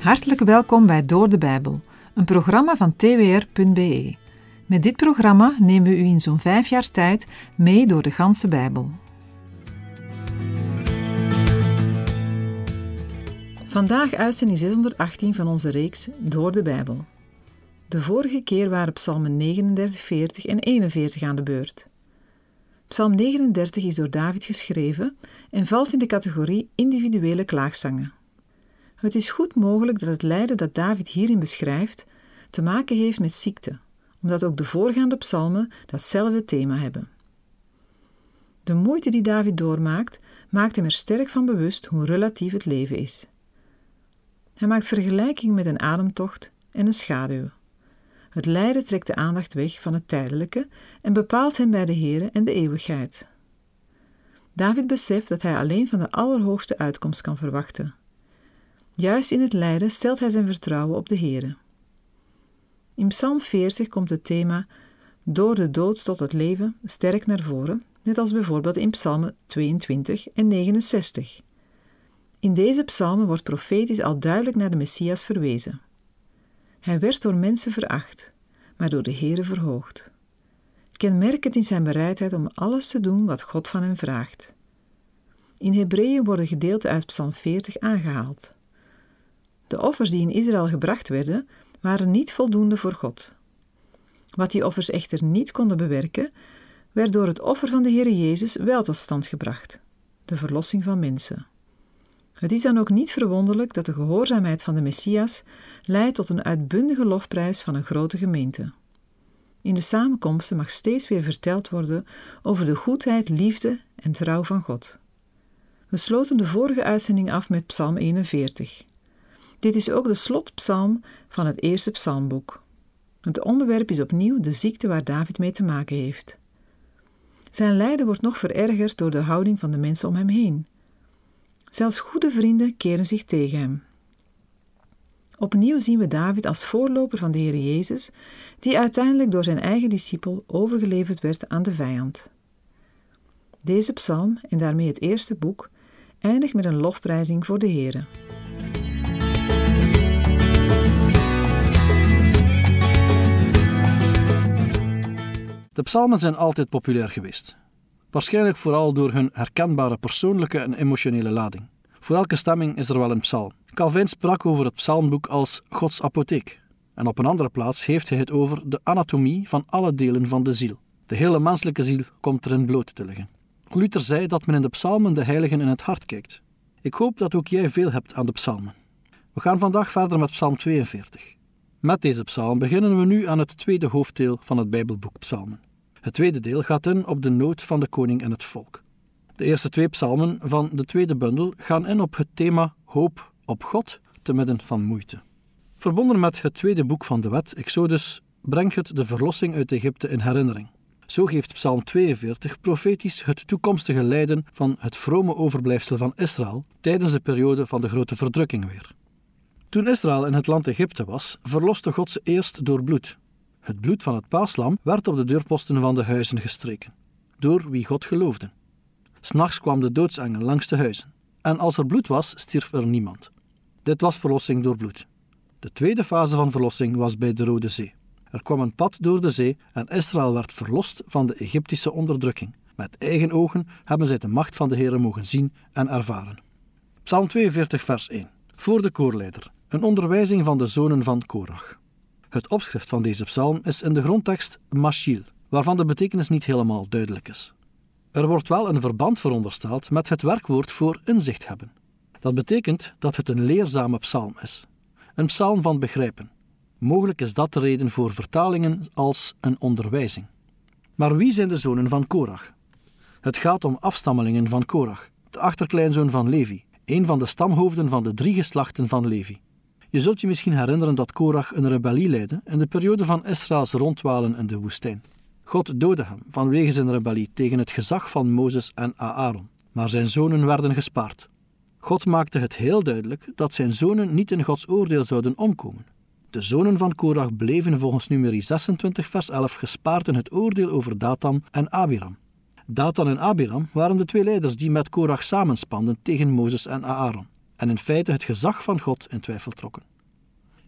Hartelijk welkom bij Door de Bijbel, een programma van twr.be. Met dit programma nemen we u in zo'n vijf jaar tijd mee door de ganse Bijbel. Vandaag uitzending 618 van onze reeks Door de Bijbel. De vorige keer waren psalmen 39, 40 en 41 aan de beurt. Psalm 39 is door David geschreven en valt in de categorie individuele klaagzangen. Het is goed mogelijk dat het lijden dat David hierin beschrijft te maken heeft met ziekte, omdat ook de voorgaande psalmen datzelfde thema hebben. De moeite die David doormaakt, maakt hem er sterk van bewust hoe relatief het leven is. Hij maakt vergelijking met een ademtocht en een schaduw. Het lijden trekt de aandacht weg van het tijdelijke en bepaalt hem bij de Here en de eeuwigheid. David beseft dat hij alleen van de Allerhoogste uitkomst kan verwachten, Juist in het lijden stelt hij zijn vertrouwen op de Here. In Psalm 40 komt het thema door de dood tot het leven sterk naar voren, net als bijvoorbeeld in Psalmen 22 en 69. In deze psalmen wordt profetisch al duidelijk naar de Messias verwezen. Hij werd door mensen veracht, maar door de Heere verhoogd. Kenmerkend in zijn bereidheid om alles te doen wat God van hem vraagt. In Hebreeën worden gedeelten uit Psalm 40 aangehaald. De offers die in Israël gebracht werden, waren niet voldoende voor God. Wat die offers echter niet konden bewerken, werd door het offer van de Here Jezus wel tot stand gebracht: de verlossing van mensen. Het is dan ook niet verwonderlijk dat de gehoorzaamheid van de Messias leidt tot een uitbundige lofprijs van een grote gemeente. In de samenkomsten mag steeds weer verteld worden over de goedheid, liefde en trouw van God. We sloten de vorige uitzending af met Psalm 41. Dit is ook de slotpsalm van het eerste psalmboek. Het onderwerp is opnieuw de ziekte waar David mee te maken heeft. Zijn lijden wordt nog verergerd door de houding van de mensen om hem heen. Zelfs goede vrienden keren zich tegen hem. Opnieuw zien we David als voorloper van de Heer Jezus, die uiteindelijk door zijn eigen discipel overgeleverd werd aan de vijand. Deze psalm en daarmee het eerste boek eindigt met een lofprijzing voor de Heere. De psalmen zijn altijd populair geweest. Waarschijnlijk vooral door hun herkenbare persoonlijke en emotionele lading. Voor elke stemming is er wel een psalm. Calvin sprak over het psalmboek als Gods apotheek. En op een andere plaats heeft hij het over de anatomie van alle delen van de ziel. De hele menselijke ziel komt erin bloot te liggen. Luther zei dat men in de psalmen de heiligen in het hart kijkt. Ik hoop dat ook jij veel hebt aan de psalmen. We gaan vandaag verder met psalm 42. Met deze psalm beginnen we nu aan het tweede hoofddeel van het Bijbelboek Psalmen. Het tweede deel gaat in op de nood van de koning en het volk. De eerste twee psalmen van de tweede bundel gaan in op het thema hoop op God te midden van moeite. Verbonden met het tweede boek van de wet, Exodus, brengt het de verlossing uit Egypte in herinnering. Zo geeft Psalm 42 profetisch het toekomstige lijden van het vrome overblijfsel van Israël tijdens de periode van de grote verdrukking weer. Toen Israël in het land Egypte was, verloste God ze eerst door bloed, het bloed van het paaslam werd op de deurposten van de huizen gestreken, door wie God geloofde. S'nachts kwam de doodsengel langs de huizen, en als er bloed was, stierf er niemand. Dit was verlossing door bloed. De tweede fase van verlossing was bij de Rode Zee. Er kwam een pad door de zee en Israël werd verlost van de Egyptische onderdrukking. Met eigen ogen hebben zij de macht van de Here mogen zien en ervaren. Psalm 42, vers 1. Voor de koorleider, een onderwijzing van de zonen van Korach. Het opschrift van deze psalm is in de grondtekst Machil, waarvan de betekenis niet helemaal duidelijk is. Er wordt wel een verband verondersteld met het werkwoord voor inzicht hebben. Dat betekent dat het een leerzame psalm is, een psalm van begrijpen. Mogelijk is dat de reden voor vertalingen als een onderwijzing. Maar wie zijn de zonen van Korach? Het gaat om afstammelingen van Korach, de achterkleinzoon van Levi, een van de stamhoofden van de drie geslachten van Levi. Je zult je misschien herinneren dat Korach een rebellie leidde in de periode van Israëls rondwalen in de woestijn. God doodde hem vanwege zijn rebellie tegen het gezag van Mozes en Aaron, maar zijn zonen werden gespaard. God maakte het heel duidelijk dat zijn zonen niet in Gods oordeel zouden omkomen. De zonen van Korach bleven volgens numeri 26 vers 11 gespaard in het oordeel over Datan en Abiram. Datan en Abiram waren de twee leiders die met Korach samenspanden tegen Mozes en Aaron en in feite het gezag van God in twijfel trokken.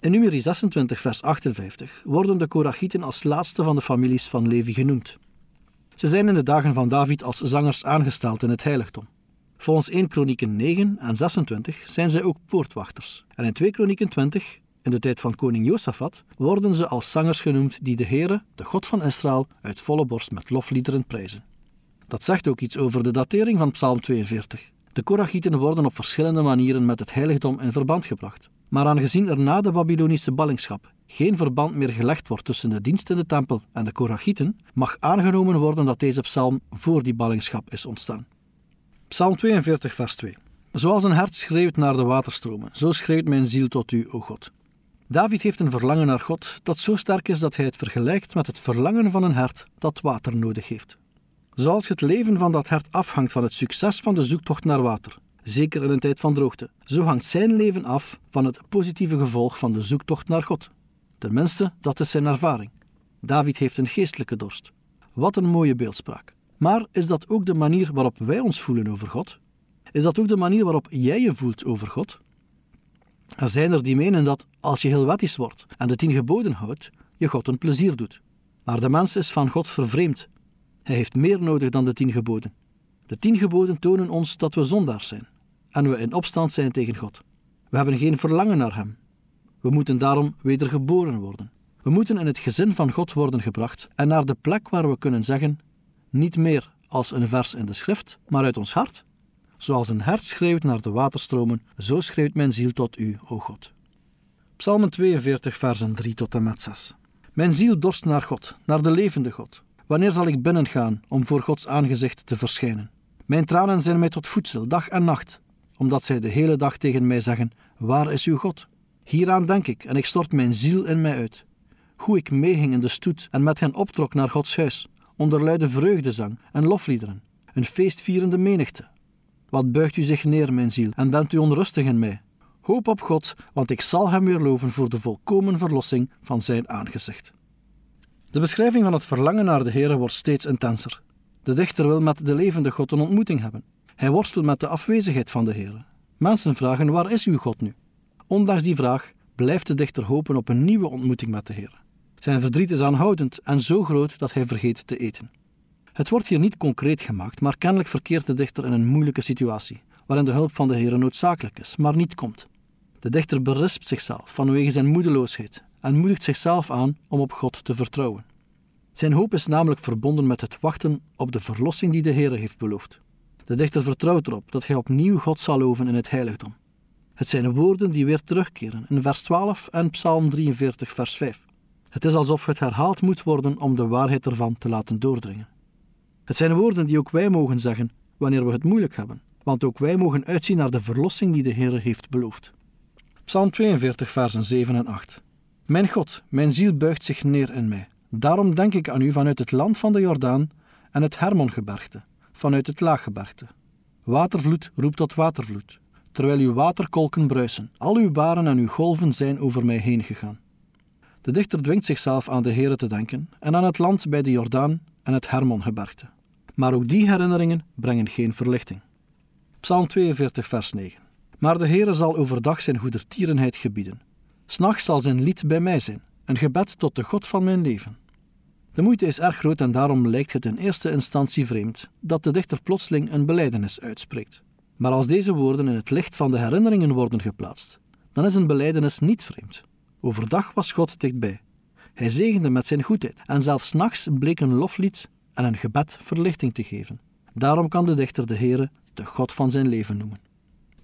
In nummer 26, vers 58 worden de Korachieten als laatste van de families van Levi genoemd. Ze zijn in de dagen van David als zangers aangesteld in het heiligdom. Volgens 1 Kronieken 9 en 26 zijn zij ook poortwachters. En in 2 Kronieken 20, in de tijd van koning Josafat, worden ze als zangers genoemd die de Heere, de God van Israël, uit volle borst met lofliederen prijzen. Dat zegt ook iets over de datering van Psalm 42. De Korachieten worden op verschillende manieren met het heiligdom in verband gebracht. Maar aangezien er na de Babylonische ballingschap geen verband meer gelegd wordt tussen de dienst in de tempel en de Korachieten, mag aangenomen worden dat deze psalm voor die ballingschap is ontstaan. Psalm 42, vers 2. Zoals een hart schreeuwt naar de waterstromen, zo schreeuwt mijn ziel tot u, o God. David heeft een verlangen naar God dat zo sterk is dat hij het vergelijkt met het verlangen van een hart dat water nodig heeft. Zoals het leven van dat hert afhangt van het succes van de zoektocht naar water, zeker in een tijd van droogte, zo hangt zijn leven af van het positieve gevolg van de zoektocht naar God. Tenminste, dat is zijn ervaring. David heeft een geestelijke dorst. Wat een mooie beeldspraak. Maar is dat ook de manier waarop wij ons voelen over God? Is dat ook de manier waarop jij je voelt over God? Er zijn er die menen dat als je heel wettisch wordt en de tien geboden houdt, je God een plezier doet. Maar de mens is van God vervreemd hij heeft meer nodig dan de tien geboden. De tien geboden tonen ons dat we zondaars zijn en we in opstand zijn tegen God. We hebben geen verlangen naar Hem. We moeten daarom wedergeboren worden. We moeten in het gezin van God worden gebracht en naar de plek waar we kunnen zeggen, niet meer als een vers in de schrift, maar uit ons hart. Zoals een hert schreeuwt naar de waterstromen, zo schreeuwt mijn ziel tot U, o God. Psalmen 42, versen 3 tot en met 6. Mijn ziel dorst naar God, naar de levende God. Wanneer zal ik binnengaan om voor Gods aangezicht te verschijnen? Mijn tranen zijn mij tot voedsel, dag en nacht, omdat zij de hele dag tegen mij zeggen: Waar is uw God? Hieraan denk ik en ik stort mijn ziel in mij uit. Hoe ik meeging in de stoet en met hen optrok naar Gods huis, onder luide vreugdezang en lofliederen, een feestvierende menigte. Wat buigt u zich neer, mijn ziel, en bent u onrustig in mij? Hoop op God, want ik zal hem weer loven voor de volkomen verlossing van zijn aangezicht. De beschrijving van het verlangen naar de Heer wordt steeds intenser. De dichter wil met de levende God een ontmoeting hebben. Hij worstelt met de afwezigheid van de Heer. Mensen vragen: waar is uw God nu? Ondanks die vraag blijft de dichter hopen op een nieuwe ontmoeting met de Heer. Zijn verdriet is aanhoudend en zo groot dat hij vergeet te eten. Het wordt hier niet concreet gemaakt, maar kennelijk verkeert de dichter in een moeilijke situatie, waarin de hulp van de Heer noodzakelijk is, maar niet komt. De dichter berispt zichzelf vanwege zijn moedeloosheid en moedigt zichzelf aan om op God te vertrouwen. Zijn hoop is namelijk verbonden met het wachten op de verlossing die de Heer heeft beloofd. De dichter vertrouwt erop dat hij opnieuw God zal loven in het heiligdom. Het zijn woorden die weer terugkeren in vers 12 en Psalm 43, vers 5. Het is alsof het herhaald moet worden om de waarheid ervan te laten doordringen. Het zijn woorden die ook wij mogen zeggen wanneer we het moeilijk hebben, want ook wij mogen uitzien naar de verlossing die de Heer heeft beloofd. Psalm 42, versen 7 en 8. Mijn God, mijn ziel buigt zich neer in mij. Daarom denk ik aan u vanuit het land van de Jordaan en het Hermongebergte, vanuit het Laaggebergte. Watervloed roept tot watervloed, terwijl uw waterkolken bruisen. Al uw baren en uw golven zijn over mij heen gegaan. De dichter dwingt zichzelf aan de Here te denken en aan het land bij de Jordaan en het Hermongebergte. Maar ook die herinneringen brengen geen verlichting. Psalm 42, vers 9. Maar de Heere zal overdag zijn goedertierenheid gebieden. S'nachts zal zijn lied bij mij zijn, een gebed tot de God van mijn leven. De moeite is erg groot en daarom lijkt het in eerste instantie vreemd dat de dichter plotseling een belijdenis uitspreekt. Maar als deze woorden in het licht van de herinneringen worden geplaatst, dan is een belijdenis niet vreemd. Overdag was God dichtbij. Hij zegende met zijn goedheid en zelfs nachts bleek een loflied en een gebed verlichting te geven. Daarom kan de dichter de Heere de God van zijn leven noemen.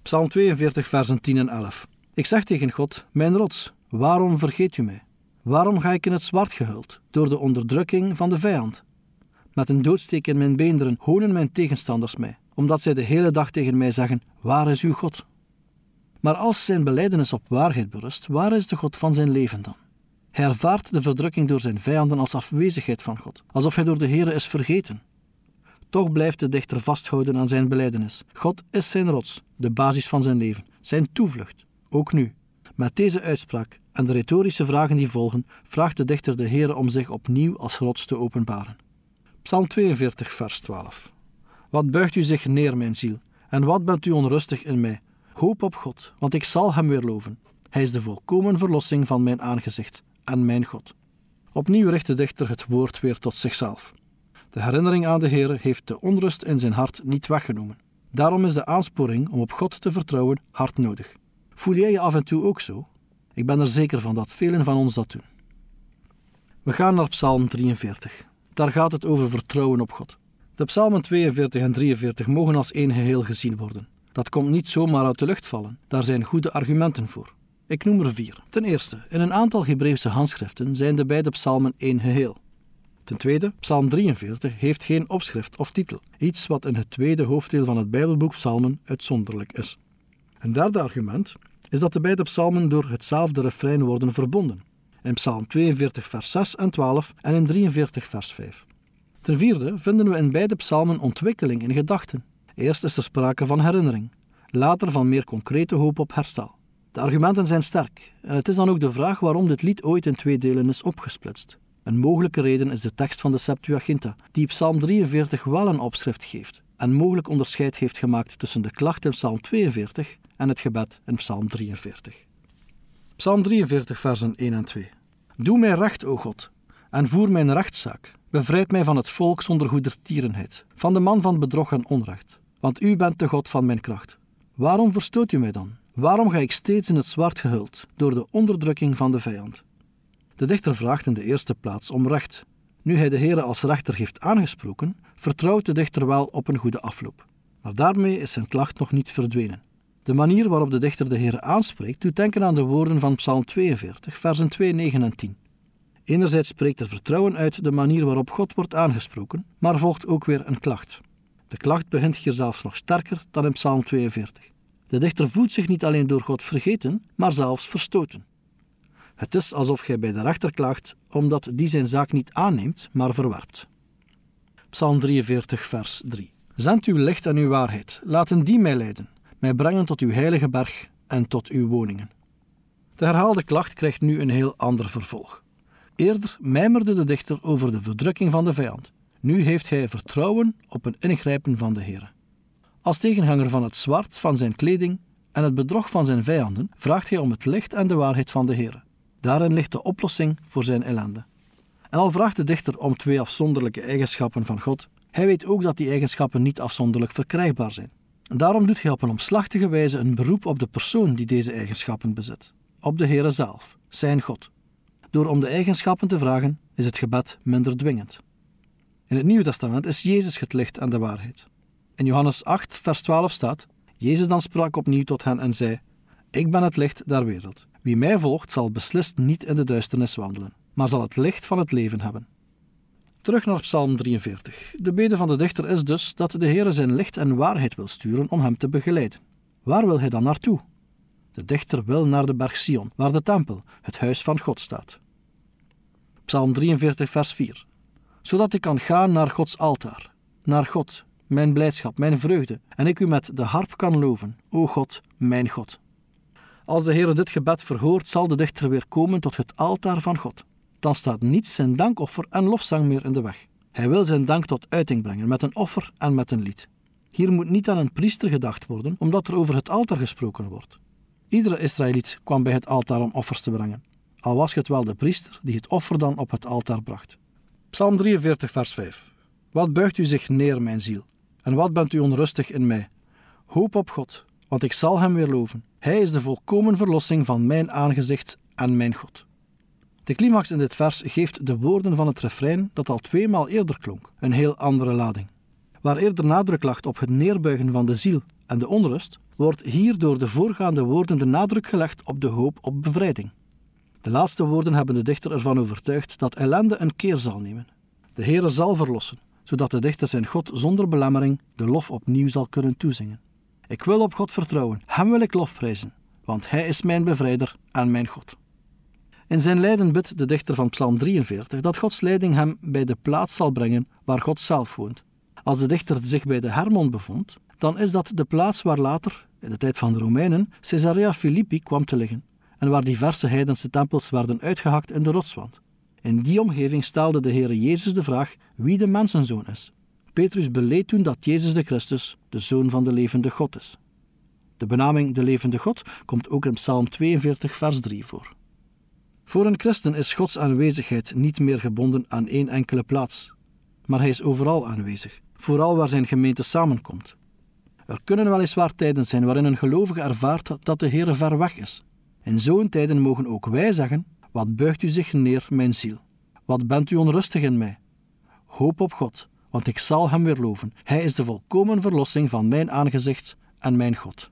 Psalm 42, versen 10 en 11. Ik zeg tegen God, mijn rots, waarom vergeet u mij? Waarom ga ik in het zwart gehuld, door de onderdrukking van de vijand? Met een doodsteek in mijn beenderen honen mijn tegenstanders mij, omdat zij de hele dag tegen mij zeggen, waar is uw God? Maar als zijn beledenis op waarheid berust, waar is de God van zijn leven dan? Hij ervaart de verdrukking door zijn vijanden als afwezigheid van God, alsof hij door de Heere is vergeten. Toch blijft de dichter vasthouden aan zijn beleidenis. God is zijn rots, de basis van zijn leven, zijn toevlucht, ook nu. Met deze uitspraak en de retorische vragen die volgen, vraagt de dichter de Heer om zich opnieuw als rots te openbaren. Psalm 42, vers 12. Wat buigt u zich neer, mijn ziel, en wat bent u onrustig in mij? Hoop op God, want ik zal hem weer loven. Hij is de volkomen verlossing van mijn aangezicht en mijn God. Opnieuw richt de dichter het woord weer tot zichzelf. De herinnering aan de Heer heeft de onrust in zijn hart niet weggenomen. Daarom is de aansporing om op God te vertrouwen hard nodig. Voel jij je af en toe ook zo? Ik ben er zeker van dat velen van ons dat doen. We gaan naar Psalm 43. Daar gaat het over vertrouwen op God. De Psalmen 42 en 43 mogen als één geheel gezien worden. Dat komt niet zomaar uit de lucht vallen, daar zijn goede argumenten voor. Ik noem er vier. Ten eerste, in een aantal Hebreeuwse handschriften zijn de beide psalmen één geheel. Ten tweede, Psalm 43 heeft geen opschrift of titel, iets wat in het tweede hoofddeel van het Bijbelboek Psalmen uitzonderlijk is. Een derde argument is dat de beide psalmen door hetzelfde refrein worden verbonden. In Psalm 42, vers 6 en 12 en in 43, vers 5. Ten vierde vinden we in beide psalmen ontwikkeling in gedachten. Eerst is er sprake van herinnering, later van meer concrete hoop op herstel. De argumenten zijn sterk en het is dan ook de vraag waarom dit lied ooit in twee delen is opgesplitst. Een mogelijke reden is de tekst van de Septuaginta, die Psalm 43 wel een opschrift geeft, en mogelijk onderscheid heeft gemaakt tussen de klacht in Psalm 42 en het gebed in Psalm 43. Psalm 43, versen 1 en 2. Doe mij recht, o God, en voer mijn rechtszaak. Bevrijd mij van het volk zonder goedertierenheid, van de man van bedrog en onrecht. Want u bent de God van mijn kracht. Waarom verstoot u mij dan? Waarom ga ik steeds in het zwart gehuld door de onderdrukking van de vijand? De dichter vraagt in de eerste plaats om recht. Nu hij de Heere als rechter heeft aangesproken, vertrouwt de dichter wel op een goede afloop. Maar daarmee is zijn klacht nog niet verdwenen. De manier waarop de dichter de Heer aanspreekt doet denken aan de woorden van Psalm 42, versen 2, 9 en 10. Enerzijds spreekt er vertrouwen uit de manier waarop God wordt aangesproken, maar volgt ook weer een klacht. De klacht begint hier zelfs nog sterker dan in Psalm 42. De dichter voelt zich niet alleen door God vergeten, maar zelfs verstoten. Het is alsof gij bij de rechter klaagt, omdat die zijn zaak niet aanneemt, maar verwerpt. Psalm 43, vers 3. Zend uw licht en uw waarheid, laten die mij leiden, mij brengen tot uw heilige berg en tot uw woningen. De herhaalde klacht krijgt nu een heel ander vervolg. Eerder mijmerde de dichter over de verdrukking van de vijand. Nu heeft hij vertrouwen op een ingrijpen van de Heer. Als tegenhanger van het zwart van zijn kleding en het bedrog van zijn vijanden vraagt hij om het licht en de waarheid van de Heer. Daarin ligt de oplossing voor zijn ellende. En al vraagt de dichter om twee afzonderlijke eigenschappen van God, hij weet ook dat die eigenschappen niet afzonderlijk verkrijgbaar zijn. daarom doet hij op een omslachtige wijze een beroep op de persoon die deze eigenschappen bezit, op de Heere zelf, zijn God. Door om de eigenschappen te vragen, is het gebed minder dwingend. In het Nieuwe Testament is Jezus het licht de waarheid. In Johannes 8, vers 12 staat: Jezus dan sprak opnieuw tot hen en zei: Ik ben het licht der wereld. Wie mij volgt, zal beslist niet in de duisternis wandelen, maar zal het licht van het leven hebben. Terug naar Psalm 43. De bede van de dichter is dus dat de Heer zijn licht en waarheid wil sturen om hem te begeleiden. Waar wil hij dan naartoe? De dichter wil naar de berg Sion, waar de tempel, het huis van God staat. Psalm 43, vers 4. Zodat ik kan gaan naar Gods altaar, naar God, mijn blijdschap, mijn vreugde, en ik u met de harp kan loven, o God, mijn God. Als de Heer dit gebed verhoort, zal de dichter weer komen tot het altaar van God dan staat niets zijn dankoffer en lofzang meer in de weg. Hij wil zijn dank tot uiting brengen met een offer en met een lied. Hier moet niet aan een priester gedacht worden, omdat er over het altaar gesproken wordt. Iedere Israëliet kwam bij het altaar om offers te brengen, al was het wel de priester die het offer dan op het altaar bracht. Psalm 43, vers 5. Wat buigt u zich neer, mijn ziel? En wat bent u onrustig in mij? Hoop op God, want ik zal hem weer loven. Hij is de volkomen verlossing van mijn aangezicht en mijn God. De climax in dit vers geeft de woorden van het refrein dat al tweemaal eerder klonk, een heel andere lading. Waar eerder nadruk lag op het neerbuigen van de ziel en de onrust, wordt hier door de voorgaande woorden de nadruk gelegd op de hoop op bevrijding. De laatste woorden hebben de dichter ervan overtuigd dat ellende een keer zal nemen. De Heere zal verlossen, zodat de dichter zijn God zonder belemmering de lof opnieuw zal kunnen toezingen. Ik wil op God vertrouwen, Hem wil ik lofprijzen, want Hij is mijn bevrijder en mijn God. In zijn lijden bidt de dichter van Psalm 43 dat Gods leiding hem bij de plaats zal brengen waar God zelf woont. Als de dichter zich bij de Hermon bevond, dan is dat de plaats waar later, in de tijd van de Romeinen, Caesarea Philippi kwam te liggen en waar diverse heidense tempels werden uitgehakt in de rotswand. In die omgeving stelde de Heere Jezus de vraag wie de mensenzoon is. Petrus beleed toen dat Jezus de Christus de zoon van de levende God is. De benaming de levende God komt ook in Psalm 42, vers 3 voor. Voor een christen is Gods aanwezigheid niet meer gebonden aan één enkele plaats, maar hij is overal aanwezig, vooral waar zijn gemeente samenkomt. Er kunnen weliswaar tijden zijn waarin een gelovige ervaart dat de Heer ver weg is. In zo'n tijden mogen ook wij zeggen: Wat buigt u zich neer, mijn ziel? Wat bent u onrustig in mij? Hoop op God, want ik zal Hem weer loven. Hij is de volkomen verlossing van mijn aangezicht en mijn God.